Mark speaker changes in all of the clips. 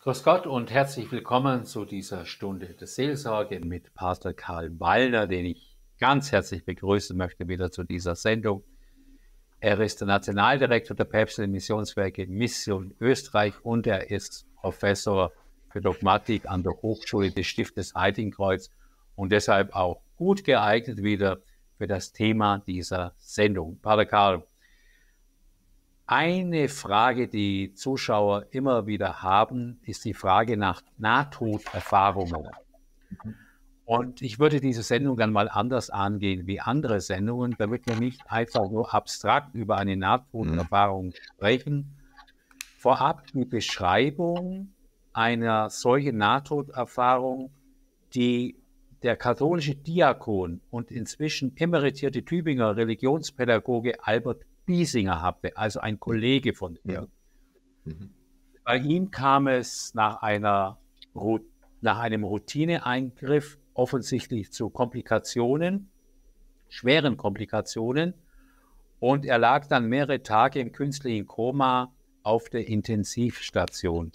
Speaker 1: Grüß Gott und herzlich willkommen zu dieser Stunde der Seelsorge mit Pastor Karl Balder, den ich ganz herzlich begrüßen möchte wieder zu dieser Sendung. Er ist der Nationaldirektor der päpstlichen Missionswerke Mission Österreich und er ist Professor für Dogmatik an der Hochschule des Stiftes Heiligenkreuz und deshalb auch gut geeignet wieder für das Thema dieser Sendung. Pater Karl, eine Frage, die Zuschauer immer wieder haben, ist die Frage nach Nahtoderfahrungen. Mhm. Und ich würde diese Sendung dann mal anders angehen wie andere Sendungen, damit wir nicht einfach nur abstrakt über eine Nahtoderfahrung mhm. sprechen. Vorab die Beschreibung einer solchen Nahtoderfahrung, die der katholische Diakon und inzwischen emeritierte Tübinger Religionspädagoge Albert Biesinger hatte, also ein Kollege von mir. Mhm. Bei ihm kam es nach, einer, nach einem Routineeingriff offensichtlich zu Komplikationen, schweren Komplikationen. Und er lag dann mehrere Tage im künstlichen Koma auf der Intensivstation.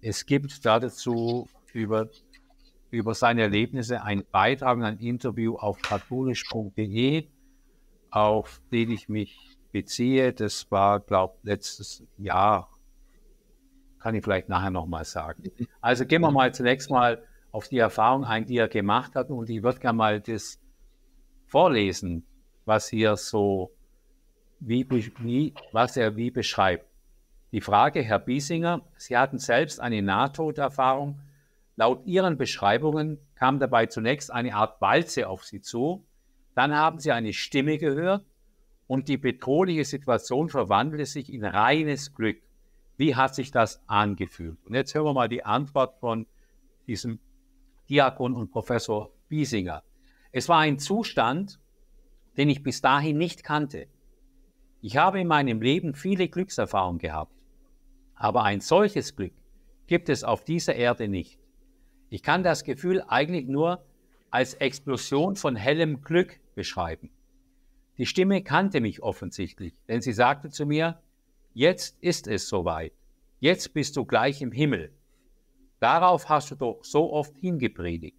Speaker 1: Es gibt dazu über, über seine Erlebnisse einen Beitrag und ein Interview auf katholisch.de, auf den ich mich beziehe. Das war, glaube ich, letztes Jahr. Kann ich vielleicht nachher nochmal sagen. Also gehen wir mal zunächst mal auf die Erfahrung ein, die er gemacht hat. Und ich würde gerne mal das vorlesen, was hier so, wie, wie, was er wie beschreibt. Die Frage, Herr Biesinger, Sie hatten selbst eine Nahtoderfahrung. Laut Ihren Beschreibungen kam dabei zunächst eine Art Walze auf Sie zu. Dann haben Sie eine Stimme gehört und die bedrohliche Situation verwandelte sich in reines Glück. Wie hat sich das angefühlt? Und jetzt hören wir mal die Antwort von diesem Diakon und Professor Biesinger. Es war ein Zustand, den ich bis dahin nicht kannte. Ich habe in meinem Leben viele Glückserfahrungen gehabt, aber ein solches Glück gibt es auf dieser Erde nicht. Ich kann das Gefühl eigentlich nur als Explosion von hellem Glück beschreiben. Die Stimme kannte mich offensichtlich, denn sie sagte zu mir, jetzt ist es soweit, jetzt bist du gleich im Himmel. Darauf hast du doch so oft hingepredigt.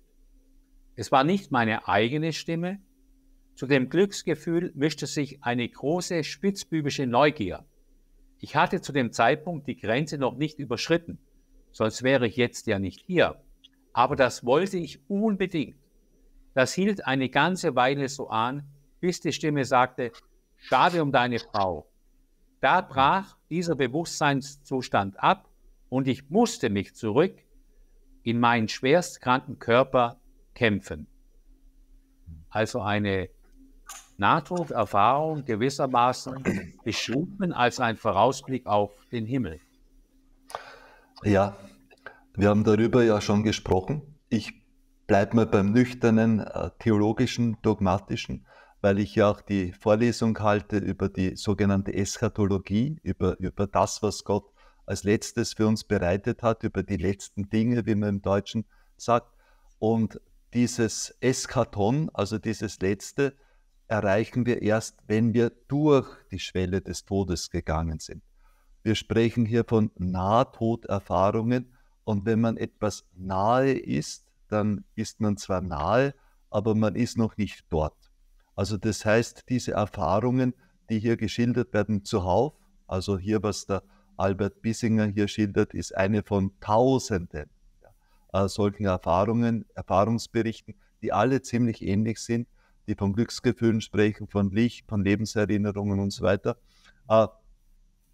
Speaker 1: Es war nicht meine eigene Stimme. Zu dem Glücksgefühl mischte sich eine große spitzbübische Neugier. Ich hatte zu dem Zeitpunkt die Grenze noch nicht überschritten, sonst wäre ich jetzt ja nicht hier. Aber das wollte ich unbedingt. Das hielt eine ganze Weile so an, bis die Stimme sagte, schade um deine Frau. Da brach dieser Bewusstseinszustand ab und ich musste mich zurück in meinen schwerstkranken Körper kämpfen. Also eine Nahtoderfahrung gewissermaßen beschrieben als ein Vorausblick auf den Himmel.
Speaker 2: Ja, wir haben darüber ja schon gesprochen. Ich bleibe mal beim nüchternen, äh, theologischen, dogmatischen, weil ich ja auch die Vorlesung halte über die sogenannte Eschatologie, über, über das, was Gott als letztes für uns bereitet hat, über die letzten Dinge, wie man im Deutschen sagt. Und dieses Eskaton, also dieses letzte, erreichen wir erst, wenn wir durch die Schwelle des Todes gegangen sind. Wir sprechen hier von Nahtoderfahrungen und wenn man etwas nahe ist, dann ist man zwar nahe, aber man ist noch nicht dort. Also das heißt, diese Erfahrungen, die hier geschildert werden, zuhauf, also hier, was der Albert Bissinger hier schildert, ist eine von Tausenden äh, solchen Erfahrungen, Erfahrungsberichten, die alle ziemlich ähnlich sind, die von Glücksgefühlen sprechen, von Licht, von Lebenserinnerungen und so weiter. Äh,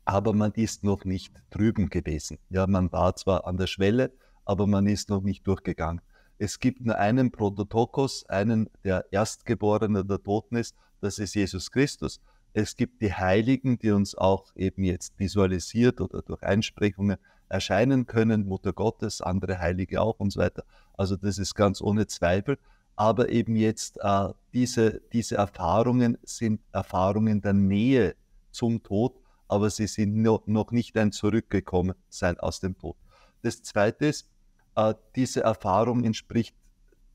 Speaker 2: aber man ist noch nicht drüben gewesen. Ja, man war zwar an der Schwelle, aber man ist noch nicht durchgegangen. Es gibt nur einen Prototokos, einen, der Erstgeborene der Toten ist, das ist Jesus Christus. Es gibt die Heiligen, die uns auch eben jetzt visualisiert oder durch Einsprechungen erscheinen können, Mutter Gottes, andere Heilige auch und so weiter. Also das ist ganz ohne Zweifel. Aber eben jetzt äh, diese, diese Erfahrungen sind Erfahrungen der Nähe zum Tod, aber sie sind no, noch nicht ein Zurückgekommensein aus dem Tod. Das Zweite ist, äh, diese Erfahrung entspricht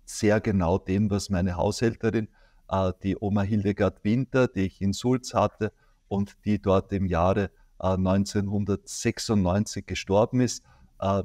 Speaker 2: sehr genau dem, was meine Haushälterin äh, die Oma Hildegard Winter, die ich in Sulz hatte und die dort im Jahre 1996 äh, gestorben ist, äh,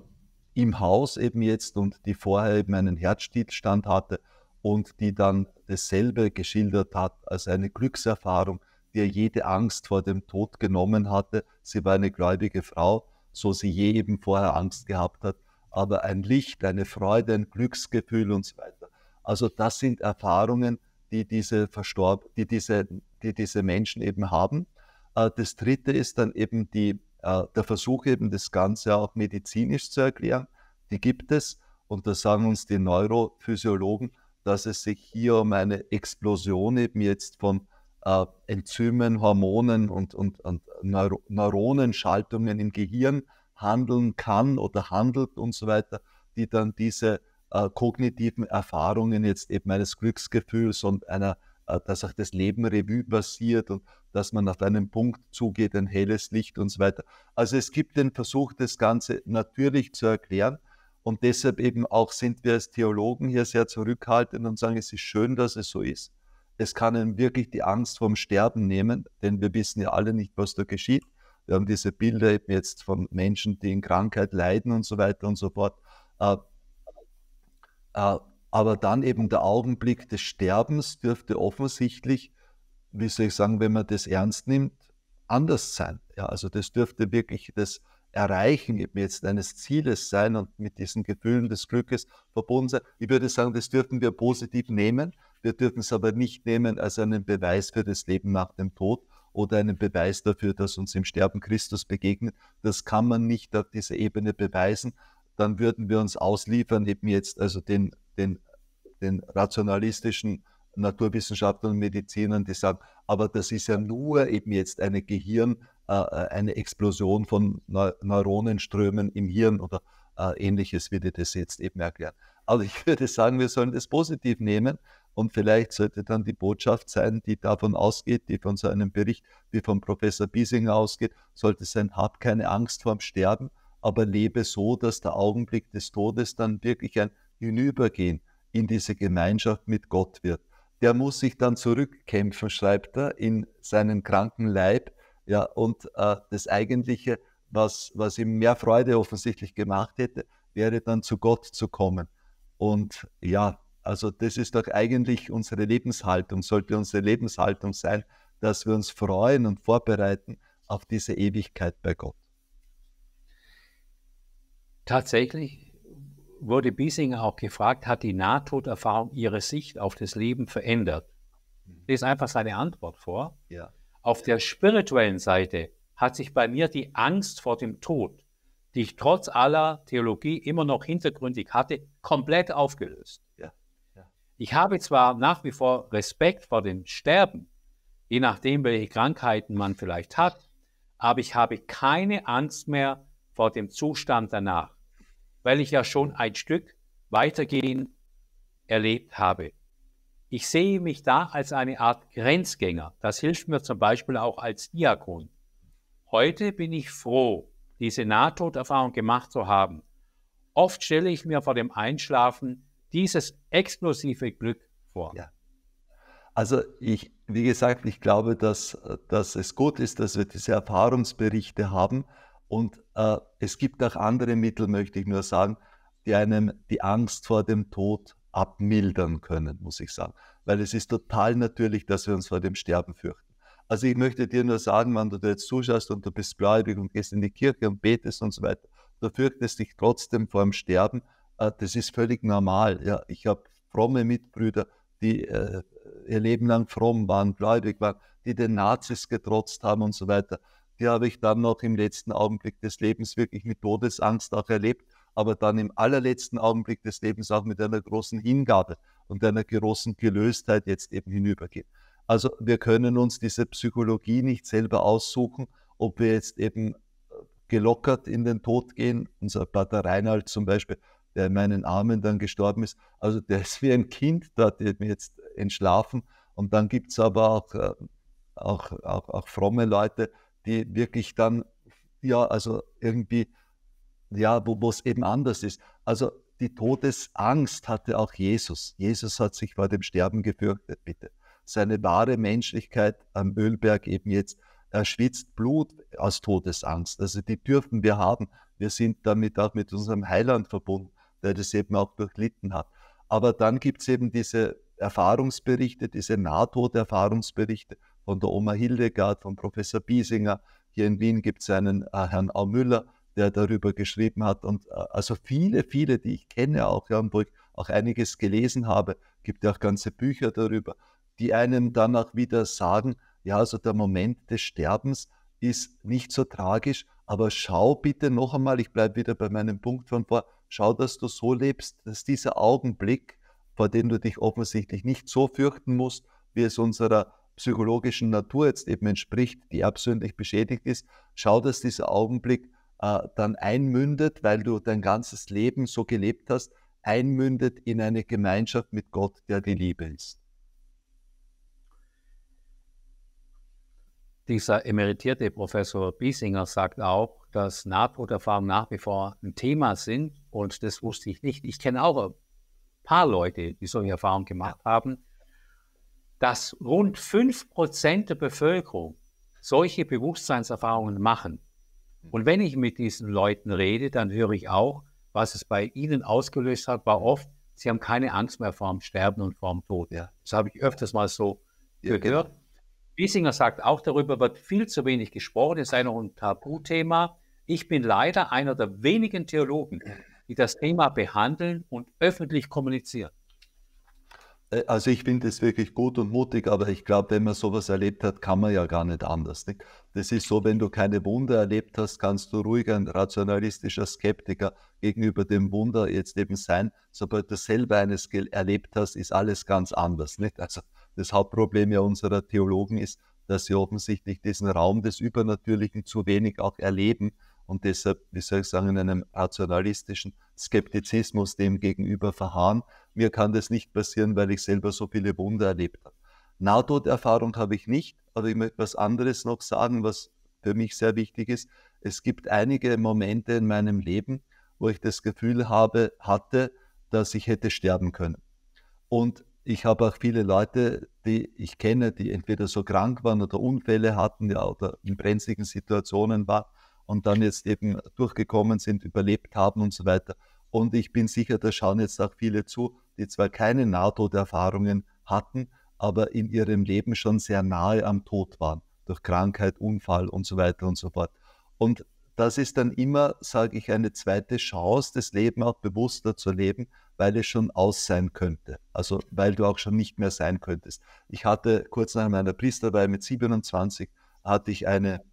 Speaker 2: im Haus eben jetzt und die vorher eben einen Herzstillstand hatte und die dann dasselbe geschildert hat als eine Glückserfahrung, die ihr jede Angst vor dem Tod genommen hatte. Sie war eine gläubige Frau, so sie je eben vorher Angst gehabt hat, aber ein Licht, eine Freude, ein Glücksgefühl und so weiter. Also das sind Erfahrungen, die diese Verstorb die diese, die diese Menschen eben haben. Äh, das dritte ist dann eben die, äh, der Versuch, eben das Ganze auch medizinisch zu erklären. Die gibt es. Und da sagen uns die Neurophysiologen, dass es sich hier um eine Explosion eben jetzt von äh, Enzymen, Hormonen und, und, und Neuro Neuronenschaltungen im Gehirn handeln kann oder handelt und so weiter, die dann diese äh, kognitiven Erfahrungen jetzt eben eines Glücksgefühls und einer, äh, dass auch das Leben Revue passiert und dass man auf einen Punkt zugeht, ein helles Licht und so weiter. Also es gibt den Versuch, das Ganze natürlich zu erklären. Und deshalb eben auch sind wir als Theologen hier sehr zurückhaltend und sagen, es ist schön, dass es so ist. Es kann einem wirklich die Angst vorm Sterben nehmen, denn wir wissen ja alle nicht, was da geschieht. Wir haben diese Bilder eben jetzt von Menschen, die in Krankheit leiden und so weiter und so fort. Äh, äh, aber dann eben der Augenblick des Sterbens dürfte offensichtlich, wie soll ich sagen, wenn man das ernst nimmt, anders sein. Ja, also das dürfte wirklich das Erreichen eben jetzt eines Zieles sein und mit diesen Gefühlen des Glückes verbunden sein. Ich würde sagen, das dürfen wir positiv nehmen. Wir dürfen es aber nicht nehmen als einen Beweis für das Leben nach dem Tod oder einen Beweis dafür, dass uns im Sterben Christus begegnet. Das kann man nicht auf dieser Ebene beweisen, dann würden wir uns ausliefern, eben jetzt also den, den, den rationalistischen Naturwissenschaftlern und Medizinern, die sagen, aber das ist ja nur eben jetzt eine Gehirn, äh, äh eine Explosion von Neuronenströmen im Hirn oder äh, ähnliches, würde das jetzt eben erklären. Aber also ich würde sagen, wir sollen das positiv nehmen und vielleicht sollte dann die Botschaft sein, die davon ausgeht, die von so einem Bericht wie von Professor Biesinger ausgeht, sollte sein, hab keine Angst vorm Sterben, aber lebe so, dass der Augenblick des Todes dann wirklich ein Hinübergehen in diese Gemeinschaft mit Gott wird. Der muss sich dann zurückkämpfen, schreibt er, in seinen kranken Leib. Ja, und äh, das Eigentliche, was, was ihm mehr Freude offensichtlich gemacht hätte, wäre dann zu Gott zu kommen. Und ja, also das ist doch eigentlich unsere Lebenshaltung, sollte unsere Lebenshaltung sein, dass wir uns freuen und vorbereiten auf diese Ewigkeit bei Gott.
Speaker 1: Tatsächlich wurde Biesinger auch gefragt, hat die Nahtoderfahrung ihre Sicht auf das Leben verändert? Ich lese einfach seine Antwort vor. Ja. Auf der spirituellen Seite hat sich bei mir die Angst vor dem Tod, die ich trotz aller Theologie immer noch hintergründig hatte, komplett aufgelöst. Ja. Ja. Ich habe zwar nach wie vor Respekt vor dem Sterben, je nachdem, welche Krankheiten man vielleicht hat, aber ich habe keine Angst mehr vor dem Zustand danach weil ich ja schon ein Stück weitergehend erlebt habe. Ich sehe mich da als eine Art Grenzgänger. Das hilft mir zum Beispiel auch als Diakon. Heute bin ich froh, diese Nahtoderfahrung gemacht zu haben. Oft stelle ich mir vor dem Einschlafen dieses explosive Glück vor. Ja.
Speaker 2: Also ich, wie gesagt, ich glaube, dass, dass es gut ist, dass wir diese Erfahrungsberichte haben, und äh, es gibt auch andere Mittel, möchte ich nur sagen, die einem die Angst vor dem Tod abmildern können, muss ich sagen. Weil es ist total natürlich, dass wir uns vor dem Sterben fürchten. Also ich möchte dir nur sagen, wenn du jetzt zuschaust und du bist gläubig und gehst in die Kirche und betest und so weiter, du fürchtest dich trotzdem vor dem Sterben. Äh, das ist völlig normal. Ja, ich habe fromme Mitbrüder, die äh, ihr Leben lang fromm waren, gläubig waren, die den Nazis getrotzt haben und so weiter. Die habe ich dann noch im letzten Augenblick des Lebens wirklich mit Todesangst auch erlebt, aber dann im allerletzten Augenblick des Lebens auch mit einer großen Hingabe und einer großen Gelöstheit jetzt eben hinübergeht. Also wir können uns diese Psychologie nicht selber aussuchen, ob wir jetzt eben äh, gelockert in den Tod gehen. Unser Pater Reinhard zum Beispiel, der in meinen Armen dann gestorben ist, also der ist wie ein Kind dort jetzt entschlafen. Und dann gibt es aber auch, äh, auch, auch, auch fromme Leute, die wirklich dann, ja, also irgendwie, ja, wo es eben anders ist. Also die Todesangst hatte auch Jesus. Jesus hat sich vor dem Sterben gefürchtet, bitte. Seine wahre Menschlichkeit am Ölberg eben jetzt, er schwitzt Blut aus Todesangst. Also die dürfen wir haben. Wir sind damit auch mit unserem Heiland verbunden, der das eben auch durchlitten hat. Aber dann gibt es eben diese Erfahrungsberichte, diese Nahtoderfahrungsberichte, von der Oma Hildegard, von Professor Biesinger. Hier in Wien gibt es einen äh, Herrn A. Müller, der darüber geschrieben hat. Und äh, also viele, viele, die ich kenne, auch ja, wo ich auch einiges gelesen habe, gibt ja auch ganze Bücher darüber, die einem dann auch wieder sagen, ja, also der Moment des Sterbens ist nicht so tragisch, aber schau bitte noch einmal, ich bleibe wieder bei meinem Punkt von vor, schau, dass du so lebst, dass dieser Augenblick, vor dem du dich offensichtlich nicht so fürchten musst, wie es unserer psychologischen Natur jetzt eben entspricht, die erbsündlich beschädigt ist, schau, dass dieser Augenblick äh, dann einmündet, weil du dein ganzes Leben so gelebt hast, einmündet in eine Gemeinschaft mit Gott, der die Liebe ist.
Speaker 1: Dieser emeritierte Professor Biesinger sagt auch, dass Nahtoderfahrungen nach wie vor ein Thema sind und das wusste ich nicht. Ich kenne auch ein paar Leute, die solche Erfahrungen gemacht haben dass rund 5% der Bevölkerung solche Bewusstseinserfahrungen machen. Und wenn ich mit diesen Leuten rede, dann höre ich auch, was es bei ihnen ausgelöst hat, war oft, sie haben keine Angst mehr vor dem Sterben und vor dem Tod. Ja. Das habe ich öfters mal so ja, genau. gehört. Genau. sagt auch, darüber wird viel zu wenig gesprochen, es sei noch ein Tabuthema. Ich bin leider einer der wenigen Theologen, die das Thema behandeln und öffentlich kommunizieren.
Speaker 2: Äh, also ich finde es wirklich gut und mutig, aber ich glaube, wenn man sowas erlebt hat, kann man ja gar nicht anders. Nicht? Das ist so, wenn du keine Wunder erlebt hast, kannst du ruhig ein rationalistischer Skeptiker gegenüber dem Wunder jetzt eben sein. Sobald du selber eines erlebt hast, ist alles ganz anders. Nicht? Also das Hauptproblem ja unserer Theologen ist, dass sie offensichtlich diesen Raum des Übernatürlichen zu wenig auch erleben und deshalb, wie soll ich sagen, in einem rationalistischen Skeptizismus dem gegenüber verharren mir kann das nicht passieren, weil ich selber so viele Wunder erlebt habe. Nahtoderfahrung habe ich nicht, aber ich möchte was anderes noch sagen, was für mich sehr wichtig ist. Es gibt einige Momente in meinem Leben, wo ich das Gefühl habe, hatte, dass ich hätte sterben können. Und ich habe auch viele Leute, die ich kenne, die entweder so krank waren oder Unfälle hatten ja, oder in brenzligen Situationen waren und dann jetzt eben durchgekommen sind, überlebt haben und so weiter. Und ich bin sicher, da schauen jetzt auch viele zu, die zwar keine Nahtoderfahrungen hatten, aber in ihrem Leben schon sehr nahe am Tod waren, durch Krankheit, Unfall und so weiter und so fort. Und das ist dann immer, sage ich, eine zweite Chance, das Leben auch bewusster zu leben, weil es schon aus sein könnte. Also weil du auch schon nicht mehr sein könntest. Ich hatte kurz nach meiner Priesterweihe mit 27 hatte ich eine,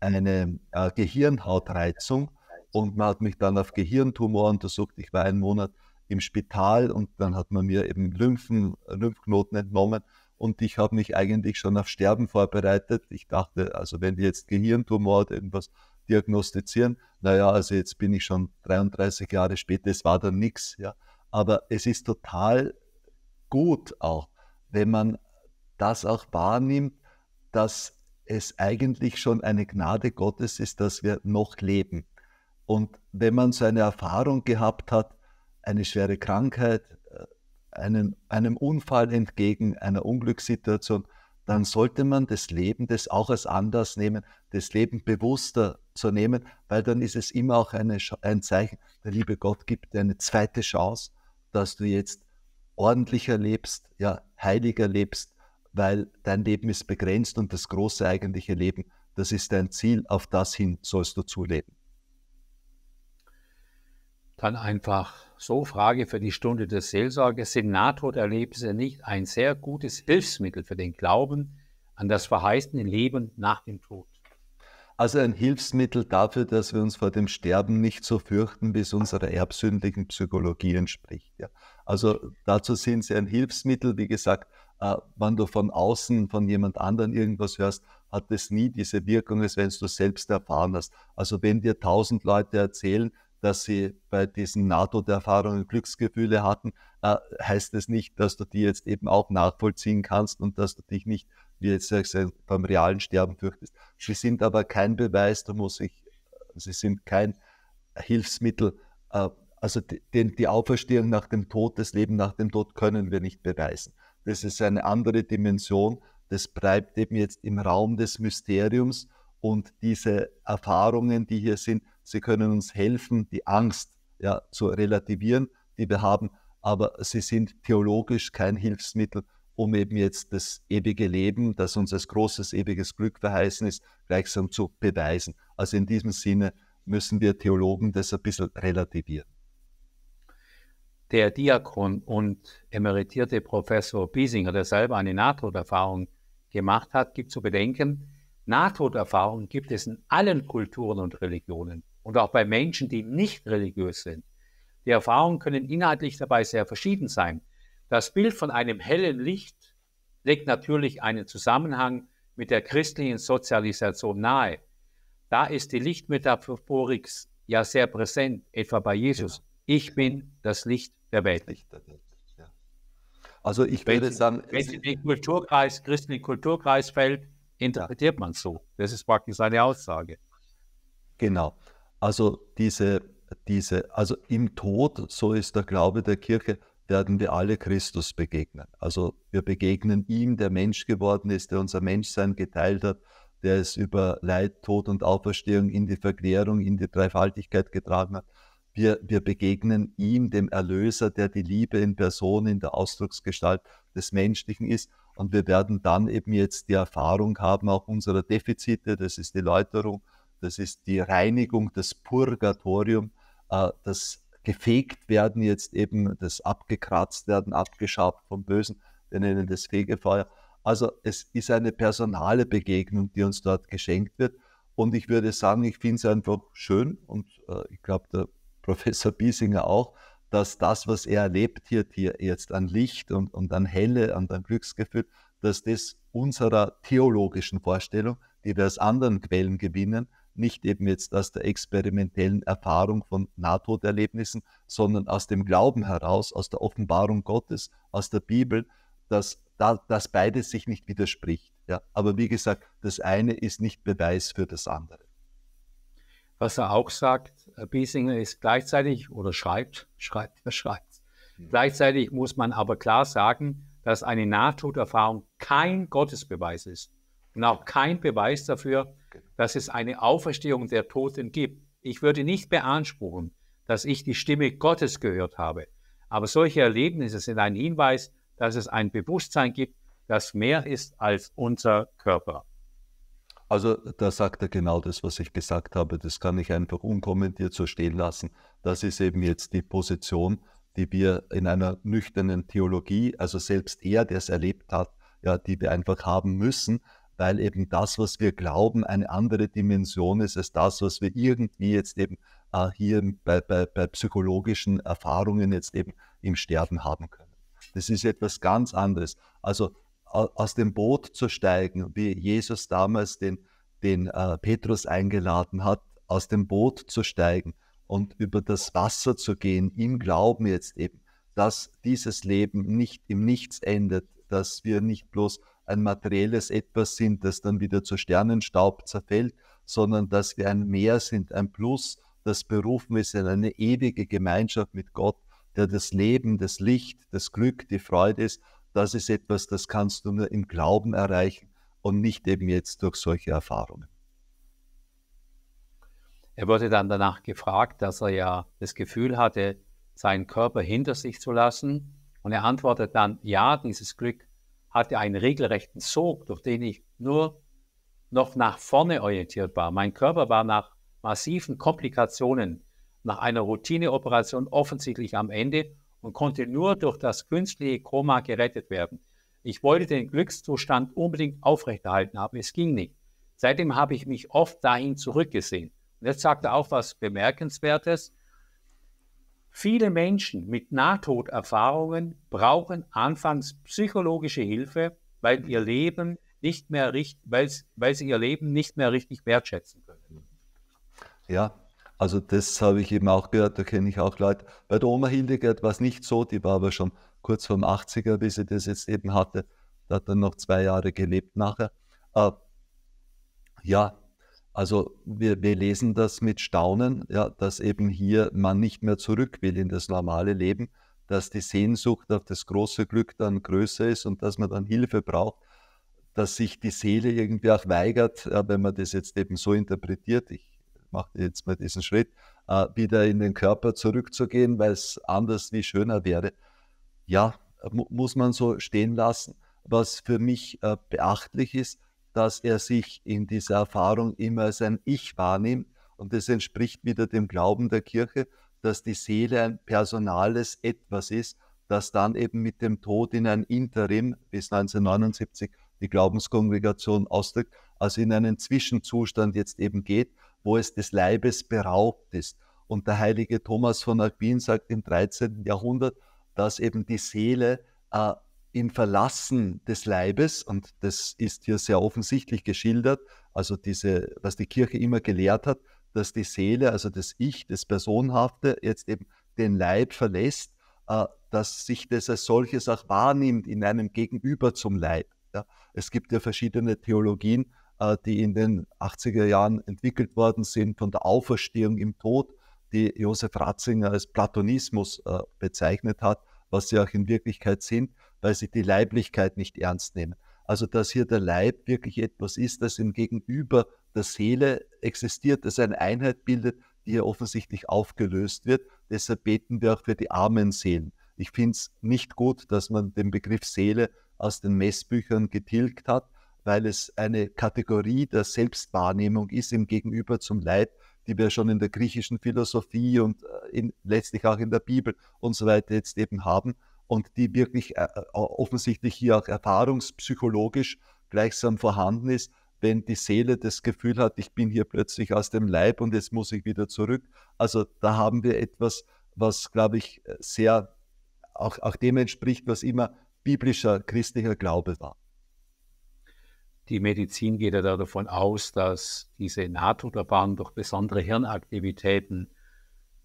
Speaker 2: eine äh, Gehirnhautreizung und man hat mich dann auf Gehirntumor untersucht. Ich war einen Monat im Spital und dann hat man mir eben Lymphen, Lymphknoten entnommen. Und ich habe mich eigentlich schon auf Sterben vorbereitet. Ich dachte, also wenn die jetzt Gehirntumor oder irgendwas diagnostizieren, naja, also jetzt bin ich schon 33 Jahre später, es war dann nichts. Ja. Aber es ist total gut auch, wenn man das auch wahrnimmt, dass es eigentlich schon eine Gnade Gottes ist, dass wir noch leben. Und wenn man so eine Erfahrung gehabt hat, eine schwere Krankheit, äh, einem, einem Unfall entgegen, einer Unglückssituation, dann sollte man das Leben das auch als Anlass nehmen, das Leben bewusster zu nehmen, weil dann ist es immer auch eine, ein Zeichen, der liebe Gott gibt dir eine zweite Chance, dass du jetzt ordentlicher lebst, ja, heiliger lebst, weil dein Leben ist begrenzt und das große eigentliche Leben, das ist dein Ziel, auf das hin sollst du zuleben
Speaker 1: dann einfach so Frage für die Stunde der Seelsorge. Sind Nahtoderlebnisse nicht ein sehr gutes Hilfsmittel für den Glauben an das verheißene Leben nach dem Tod?
Speaker 2: Also ein Hilfsmittel dafür, dass wir uns vor dem Sterben nicht so fürchten, bis unserer erbsündigen Psychologie entspricht. Ja. Also dazu sind sie ein Hilfsmittel. Wie gesagt, äh, wenn du von außen von jemand anderem irgendwas hörst, hat es nie diese Wirkung, als wenn du es selbst erfahren hast. Also wenn dir tausend Leute erzählen, dass sie bei diesen NATO-Erfahrungen Glücksgefühle hatten, äh, heißt es nicht, dass du die jetzt eben auch nachvollziehen kannst und dass du dich nicht, wie jetzt gesagt, beim realen Sterben fürchtest. Sie sind aber kein Beweis, da muss ich, sie sind kein Hilfsmittel. Äh, also die, die, die Auferstehung nach dem Tod, das Leben nach dem Tod können wir nicht beweisen. Das ist eine andere Dimension. Das bleibt eben jetzt im Raum des Mysteriums und diese Erfahrungen, die hier sind, sie können uns helfen, die Angst ja, zu relativieren, die wir haben, aber sie sind theologisch kein Hilfsmittel, um eben jetzt das ewige Leben, das uns als großes ewiges Glück verheißen ist, gleichsam zu beweisen. Also in diesem Sinne müssen wir Theologen das ein bisschen relativieren.
Speaker 1: Der Diakon und emeritierte Professor Biesinger, der selber eine NATO-Erfahrung gemacht hat, gibt zu bedenken, Nahtoderfahrungen gibt es in allen Kulturen und Religionen und auch bei Menschen, die nicht religiös sind. Die Erfahrungen können inhaltlich dabei sehr verschieden sein. Das Bild von einem hellen Licht legt natürlich einen Zusammenhang mit der christlichen Sozialisation nahe. Da ist die Lichtmetaphorik ja sehr präsent, etwa bei Jesus. Genau. Ich bin das Licht der Welt. Also ich würde sagen... Wenn es in den Kulturkreis, christlichen Kulturkreis fällt, interpretiert man so. Das ist praktisch seine Aussage.
Speaker 2: Genau. Also diese, diese, also im Tod, so ist der Glaube der Kirche, werden wir alle Christus begegnen. Also wir begegnen ihm, der Mensch geworden ist, der unser Menschsein geteilt hat, der es über Leid, Tod und Auferstehung in die Verklärung, in die Dreifaltigkeit getragen hat. Wir, wir begegnen ihm, dem Erlöser, der die Liebe in Person, in der Ausdrucksgestalt des Menschlichen ist. Und wir werden dann eben jetzt die Erfahrung haben, auch unserer Defizite, das ist die Läuterung, das ist die Reinigung, das Purgatorium, äh, das gefegt werden jetzt eben, das abgekratzt werden, abgeschabt vom Bösen, wir nennen das Fegefeuer. Also es ist eine personale Begegnung, die uns dort geschenkt wird. Und ich würde sagen, ich finde es einfach schön und äh, ich glaube, der Professor Biesinger auch, dass das, was er erlebt hier, hier jetzt an Licht und, und an Helle und an Glücksgefühl, dass das unserer theologischen Vorstellung, die wir aus anderen Quellen gewinnen, nicht eben jetzt aus der experimentellen Erfahrung von Nahtoderlebnissen, sondern aus dem Glauben heraus, aus der Offenbarung Gottes, aus der Bibel, dass, da, dass beides sich nicht widerspricht. Ja? Aber wie gesagt, das eine ist nicht Beweis für das andere
Speaker 1: was er auch sagt, äh, Biesinger ist gleichzeitig oder schreibt, schreibt, er schreibt. Mhm. Gleichzeitig muss man aber klar sagen, dass eine Nahtoderfahrung kein Gottesbeweis ist und auch kein Beweis dafür, genau. dass es eine Auferstehung der Toten gibt. Ich würde nicht beanspruchen, dass ich die Stimme Gottes gehört habe. Aber solche Erlebnisse sind ein Hinweis, dass es ein Bewusstsein gibt, das mehr ist als unser Körper.
Speaker 2: Also da sagt er genau das, was ich gesagt habe. Das kann ich einfach unkommentiert so stehen lassen. Das ist eben jetzt die Position, die wir in einer nüchternen Theologie, also selbst er, der es erlebt hat, ja, die wir einfach haben müssen, weil eben das, was wir glauben, eine andere Dimension ist als das, was wir irgendwie jetzt eben äh, hier bei, bei, bei psychologischen Erfahrungen jetzt eben im Sterben haben können. Das ist etwas ganz anderes. Also aus dem Boot zu steigen, wie Jesus damals den, den äh, Petrus eingeladen hat, aus dem Boot zu steigen und über das Wasser zu gehen, im Glauben jetzt eben, dass dieses Leben nicht im Nichts endet, dass wir nicht bloß ein materielles Etwas sind, das dann wieder zu Sternenstaub zerfällt, sondern dass wir ein Meer sind, ein Plus, das berufen ist in eine ewige Gemeinschaft mit Gott, der das Leben, das Licht, das Glück, die Freude ist, das ist etwas, das kannst du nur im Glauben erreichen und nicht eben jetzt durch solche Erfahrungen.
Speaker 1: Er wurde dann danach gefragt, dass er ja das Gefühl hatte, seinen Körper hinter sich zu lassen. Und er antwortet dann, ja, dieses Glück hatte einen regelrechten Sog, durch den ich nur noch nach vorne orientiert war. Mein Körper war nach massiven Komplikationen, nach einer Routineoperation offensichtlich am Ende und konnte nur durch das künstliche Koma gerettet werden. Ich wollte den Glückszustand unbedingt aufrechterhalten, aber es ging nicht. Seitdem habe ich mich oft dahin zurückgesehen. Und jetzt sagt er auch was Bemerkenswertes. Viele Menschen mit Nahtoderfahrungen brauchen anfangs psychologische Hilfe, weil ihr Leben nicht mehr richtig, weil sie ihr Leben nicht mehr richtig wertschätzen können.
Speaker 2: Ja, also das habe ich eben auch gehört, da kenne ich auch Leute. Bei der Oma Hildegard war es nicht so, die war aber schon kurz vorm 80er, wie sie das jetzt eben hatte. Da hat dann noch zwei Jahre gelebt nachher. Äh, ja, also wir, wir lesen das mit Staunen, ja, dass eben hier man nicht mehr zurück will in das normale Leben, dass die Sehnsucht auf das große Glück dann größer ist und dass man dann Hilfe braucht, dass sich die Seele irgendwie auch weigert, ja, wenn man das jetzt eben so interpretiert. Ich mache jetzt mal diesen Schritt, äh, wieder in den Körper zurückzugehen, weil es anders wie schöner wäre. Ja, mu muss man so stehen lassen. Was für mich äh, beachtlich ist, dass er sich in dieser Erfahrung immer sein Ich wahrnimmt. Und das entspricht wieder dem Glauben der Kirche, dass die Seele ein personales Etwas ist, das dann eben mit dem Tod in ein Interim bis 1979 die Glaubenskongregation ausdrückt, also in einen Zwischenzustand jetzt eben geht, wo es des Leibes beraubt ist. Und der heilige Thomas von Aquin sagt im 13. Jahrhundert, dass eben die Seele äh, im Verlassen des Leibes, und das ist hier sehr offensichtlich geschildert, also diese, was die Kirche immer gelehrt hat, dass die Seele, also das Ich, das Personhafte, jetzt eben den Leib verlässt, äh, dass sich das als solches auch wahrnimmt in einem Gegenüber zum Leib. Ja. Es gibt ja verschiedene Theologien, äh, die in den 80er Jahren entwickelt worden sind, von der Auferstehung im Tod, die Josef Ratzinger als Platonismus äh, bezeichnet hat, was sie auch in Wirklichkeit sind, weil sie die Leiblichkeit nicht ernst nehmen. Also dass hier der Leib wirklich etwas ist, das im Gegenüber der Seele existiert, das eine Einheit bildet, die hier offensichtlich aufgelöst wird. Deshalb beten wir auch für die armen Seelen. Ich finde es nicht gut, dass man den Begriff Seele aus den Messbüchern getilgt hat weil es eine Kategorie der Selbstwahrnehmung ist im Gegenüber zum Leid, die wir schon in der griechischen Philosophie und äh, in, letztlich auch in der Bibel und so weiter jetzt eben haben und die wirklich äh, äh, offensichtlich hier auch erfahrungspsychologisch gleichsam vorhanden ist, wenn die Seele das Gefühl hat, ich bin hier plötzlich aus dem Leib und jetzt muss ich wieder zurück. Also da haben wir etwas, was, glaube ich, sehr auch, auch dem entspricht, was immer biblischer, christlicher Glaube war.
Speaker 1: Die Medizin geht ja davon aus, dass diese Nahtodderbahn durch besondere Hirnaktivitäten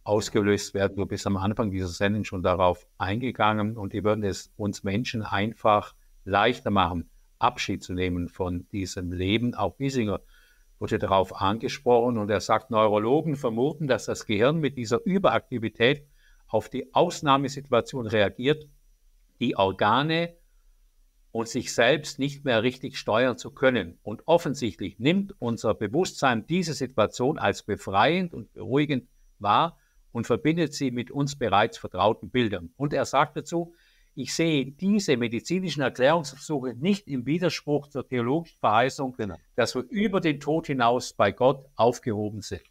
Speaker 1: ausgelöst werden. Du bist am Anfang dieser Sendung schon darauf eingegangen und die würden es uns Menschen einfach leichter machen, Abschied zu nehmen von diesem Leben. Auch Wiesinger wurde darauf angesprochen und er sagt, Neurologen vermuten, dass das Gehirn mit dieser Überaktivität auf die Ausnahmesituation reagiert, die Organe und sich selbst nicht mehr richtig steuern zu können. Und offensichtlich nimmt unser Bewusstsein diese Situation als befreiend und beruhigend wahr und verbindet sie mit uns bereits vertrauten Bildern. Und er sagt dazu, ich sehe diese medizinischen Erklärungsversuche nicht im Widerspruch zur theologischen Verheißung, genau. dass wir über den Tod hinaus bei Gott aufgehoben sind.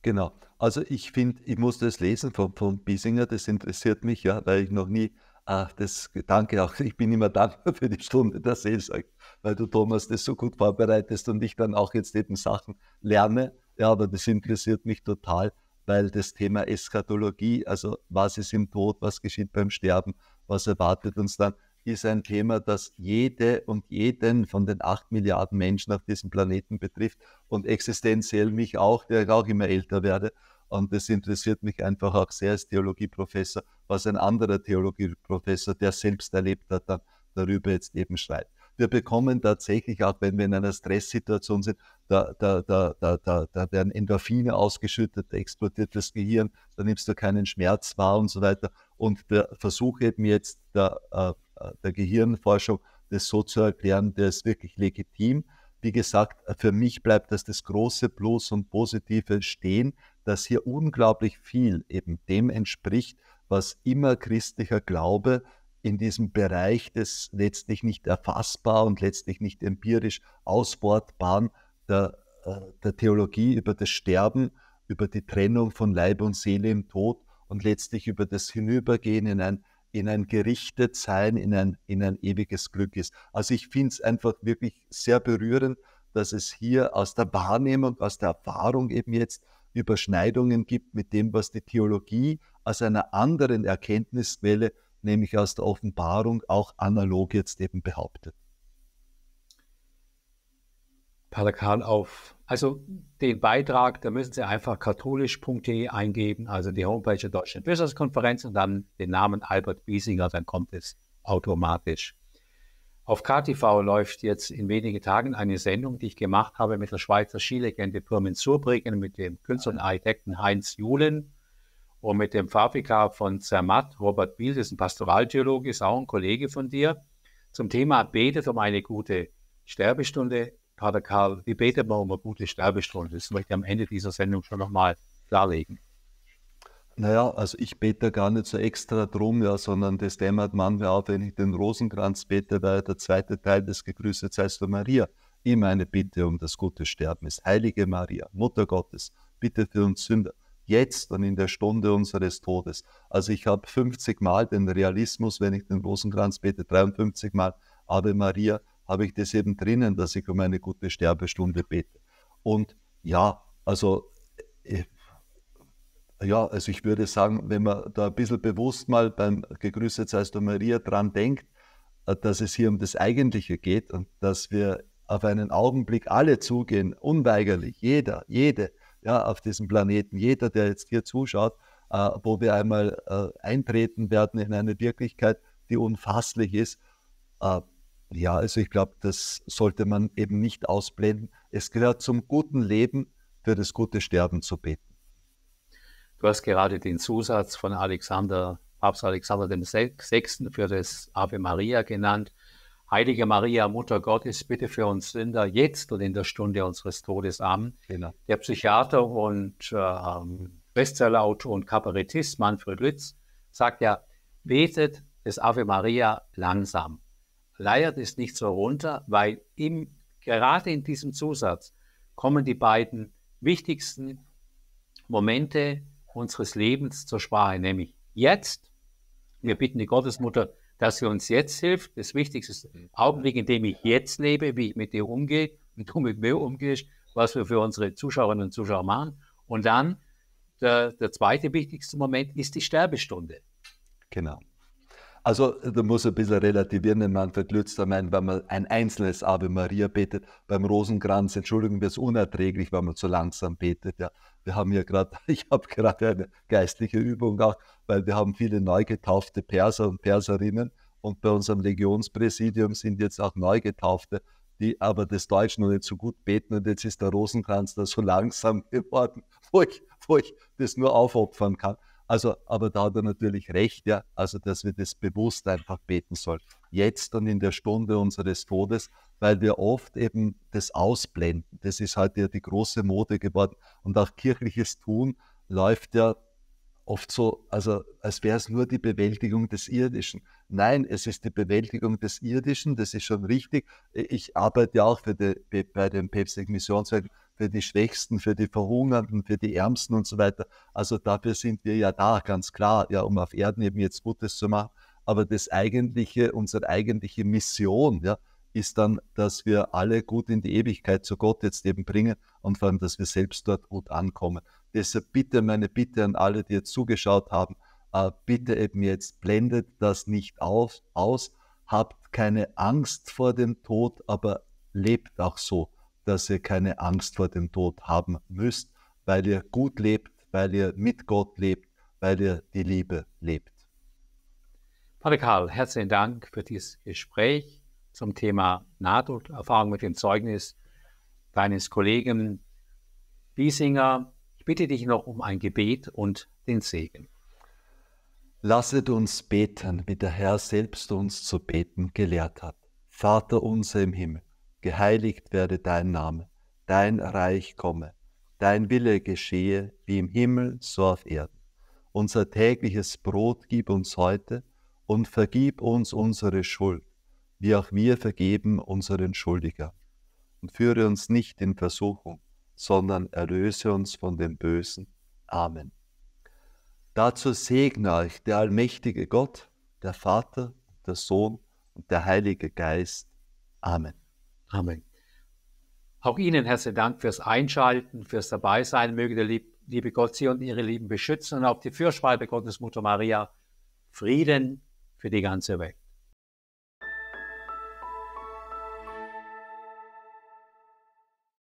Speaker 1: Genau. Also
Speaker 2: ich finde, ich muss das lesen von, von Bissinger, das interessiert mich ja, weil ich noch nie Ach, das, danke auch. Ich bin immer dankbar für die Stunde der Seelsorge, weil du, Thomas, das so gut vorbereitest und ich dann auch jetzt eben Sachen lerne. Ja, aber das interessiert mich total, weil das Thema Eschatologie, also was ist im Tod, was geschieht beim Sterben, was erwartet uns dann, ist ein Thema, das jede und jeden von den acht Milliarden Menschen auf diesem Planeten betrifft und existenziell mich auch, der ich auch immer älter werde. Und das interessiert mich einfach auch sehr als Theologieprofessor, was ein anderer Theologieprofessor, der selbst erlebt hat, dann darüber jetzt eben schreibt. Wir bekommen tatsächlich, auch wenn wir in einer Stresssituation sind, da, da, da, da, da, da werden Endorphine ausgeschüttet, da explodiert das Gehirn, da nimmst du keinen Schmerz wahr und so weiter. Und der Versuch eben jetzt der, äh, der Gehirnforschung, das so zu erklären, der ist wirklich legitim. Wie gesagt, für mich bleibt das das große Plus und Positive stehen, dass hier unglaublich viel eben dem entspricht, was immer christlicher Glaube in diesem Bereich des letztlich nicht erfassbar und letztlich nicht empirisch auswortbaren der, äh, der Theologie über das Sterben, über die Trennung von Leib und Seele im Tod und letztlich über das Hinübergehen in ein, in ein Gerichtetsein, in ein, in ein ewiges Glück ist. Also ich finde es einfach wirklich sehr berührend, dass es hier aus der Wahrnehmung, aus der Erfahrung eben jetzt Überschneidungen gibt mit dem, was die Theologie aus einer anderen Erkenntnisquelle, nämlich aus der Offenbarung, auch analog jetzt eben behauptet.
Speaker 1: Pater Karl auf. Also den Beitrag, da müssen Sie einfach katholisch.de eingeben, also die Homepage der Deutschen Bischofskonferenz und dann den Namen Albert Biesinger, dann kommt es automatisch. Auf KTV läuft jetzt in wenigen Tagen eine Sendung, die ich gemacht habe mit der Schweizer Skilegende Pirmin Zurbriggen, mit dem Künstler und Architekten Heinz Julen und mit dem Fabrikar von Zermatt, Robert Biel, das ist ein Pastoraltheologe, ist auch ein Kollege von dir, zum Thema Betet um eine gute Sterbestunde. Pater Karl, wie betet man um eine gute Sterbestunde? Das möchte ich am Ende dieser Sendung schon nochmal darlegen.
Speaker 2: Naja, also ich bete gar nicht so extra drum, ja, sondern das dämmert manchmal auf, wenn ich den Rosenkranz bete, weil der zweite Teil des Gegrüßet seist du Maria. Ich meine Bitte um das gute Sterben ist. Heilige Maria, Mutter Gottes, bitte für uns Sünder, jetzt und in der Stunde unseres Todes. Also ich habe 50 Mal den Realismus, wenn ich den Rosenkranz bete, 53 Mal Ave Maria, habe ich das eben drinnen, dass ich um eine gute Sterbestunde bete. Und ja, also Ich, äh, ja, also ich würde sagen, wenn man da ein bisschen bewusst mal beim Gegrüßet seist du Maria dran denkt, äh, dass es hier um das Eigentliche geht und dass wir auf einen Augenblick alle zugehen, unweigerlich, jeder, jede, ja, auf diesem Planeten, jeder, der jetzt hier zuschaut, äh, wo wir einmal äh, eintreten werden in eine Wirklichkeit, die unfasslich ist. Äh, ja, also ich glaube, das sollte man eben nicht ausblenden. Es gehört zum guten Leben, für das gute Sterben zu beten.
Speaker 1: Du hast gerade den Zusatz von Alexander, Papst Alexander VI. für das Ave Maria genannt. Heilige Maria, Mutter Gottes, bitte für uns Sünder jetzt und in der Stunde unseres Todes. Amen. Genau. Der Psychiater und äh, Bestsellerautor und Kabarettist Manfred Lütz sagt ja, betet das Ave Maria langsam. Leiert es nicht so runter, weil im, gerade in diesem Zusatz kommen die beiden wichtigsten Momente unseres Lebens zur Sprache, nämlich jetzt. Wir bitten die Gottesmutter, dass sie uns jetzt hilft. Das Wichtigste ist der Augenblick, in dem ich jetzt lebe, wie ich mit dir umgehe wie du mit mir umgehst, was wir für unsere Zuschauerinnen und Zuschauer machen. Und dann der, der zweite wichtigste Moment ist die Sterbestunde. Genau.
Speaker 2: Also da muss ein bisschen relativieren, wenn man verglützt, wenn man ein einzelnes Ave Maria betet, beim Rosenkranz, Entschuldigung, wird es unerträglich, wenn man zu langsam betet. Ja. Wir haben ja gerade, ich habe gerade eine geistliche Übung auch, weil wir haben viele neu getaufte Perser und Perserinnen und bei unserem Legionspräsidium sind jetzt auch Neugetaufte, die aber das Deutschen noch nicht so gut beten und jetzt ist der Rosenkranz da so langsam geworden, wo ich, wo ich das nur aufopfern kann. Also, aber da hat er natürlich recht, ja, also dass wir das bewusst einfach beten sollen. Jetzt und in der Stunde unseres Todes, weil wir oft eben das ausblenden. Das ist halt ja die große Mode geworden. Und auch kirchliches Tun läuft ja oft so, also als wäre es nur die Bewältigung des Irdischen. Nein, es ist die Bewältigung des Irdischen, das ist schon richtig. Ich arbeite ja auch die, bei den päpstlichen Missionswerken für die Schwächsten, für die Verhungernden, für die Ärmsten und so weiter. Also dafür sind wir ja da, ganz klar, ja, um auf Erden eben jetzt Gutes zu machen. Aber das eigentliche, unsere eigentliche Mission, ja, ist dann, dass wir alle gut in die Ewigkeit zu Gott jetzt eben bringen und vor allem, dass wir selbst dort gut ankommen. Deshalb bitte meine Bitte an alle, die jetzt zugeschaut haben, äh, bitte eben jetzt blendet das nicht auf, aus, habt keine Angst vor dem Tod, aber lebt auch so dass ihr keine Angst vor dem Tod haben müsst, weil ihr gut lebt, weil ihr mit Gott lebt, weil ihr die Liebe lebt.
Speaker 1: Pater Karl, herzlichen Dank für dieses Gespräch zum Thema NATO-Erfahrung mit dem Zeugnis deines Kollegen Biesinger. Ich bitte dich noch um ein Gebet und den Segen.
Speaker 2: Lasset uns beten, wie der Herr selbst uns zu beten gelehrt hat. Vater unser im Himmel geheiligt werde dein Name, dein Reich komme, dein Wille geschehe, wie im Himmel, so auf Erden. Unser tägliches Brot gib uns heute und vergib uns unsere Schuld, wie auch wir vergeben unseren Schuldiger. Und führe uns nicht in Versuchung, sondern erlöse uns von dem Bösen. Amen. Dazu segne euch der allmächtige Gott, der Vater, der Sohn und der Heilige Geist. Amen. Amen.
Speaker 1: Auch Ihnen herzlichen Dank fürs Einschalten, fürs Dabeisein. Möge der liebe Gott Sie und Ihre Lieben beschützen und auch die Fürspalte Gottes Mutter Maria Frieden für die ganze Welt.